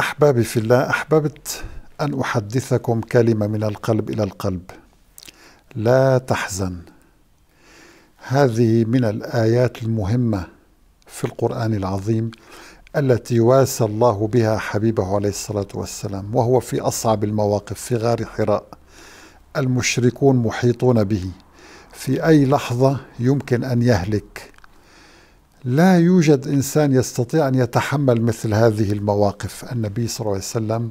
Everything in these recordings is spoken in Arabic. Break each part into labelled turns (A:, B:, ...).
A: احبابي في الله احببت ان احدثكم كلمه من القلب الى القلب لا تحزن هذه من الايات المهمه في القران العظيم التي واسى الله بها حبيبه عليه الصلاه والسلام وهو في اصعب المواقف في غار حراء المشركون محيطون به في اي لحظه يمكن ان يهلك لا يوجد انسان يستطيع ان يتحمل مثل هذه المواقف، النبي صلى الله عليه وسلم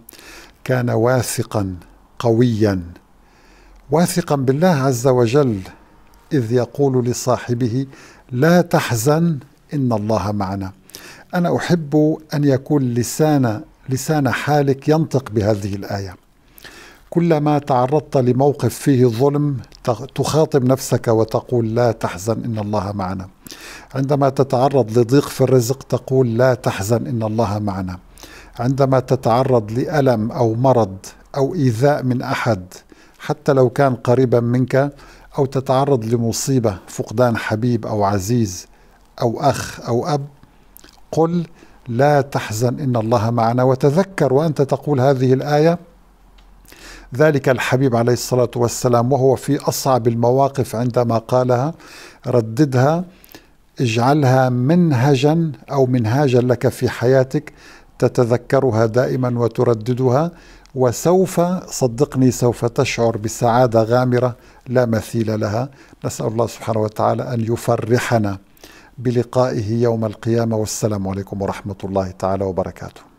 A: كان واثقا قويا واثقا بالله عز وجل اذ يقول لصاحبه: لا تحزن ان الله معنا. انا احب ان يكون لسان لسان حالك ينطق بهذه الايه. كلما تعرضت لموقف فيه ظلم تخاطب نفسك وتقول لا تحزن ان الله معنا. عندما تتعرض لضيق في الرزق تقول لا تحزن إن الله معنا عندما تتعرض لألم أو مرض أو إيذاء من أحد حتى لو كان قريبا منك أو تتعرض لمصيبة فقدان حبيب أو عزيز أو أخ أو أب قل لا تحزن إن الله معنا وتذكر وأنت تقول هذه الآية ذلك الحبيب عليه الصلاة والسلام وهو في أصعب المواقف عندما قالها رددها اجعلها منهجا أو منهاجا لك في حياتك تتذكرها دائما وترددها وسوف صدقني سوف تشعر بسعادة غامرة لا مثيل لها نسأل الله سبحانه وتعالى أن يفرحنا بلقائه يوم القيامة والسلام عليكم ورحمة الله تعالى وبركاته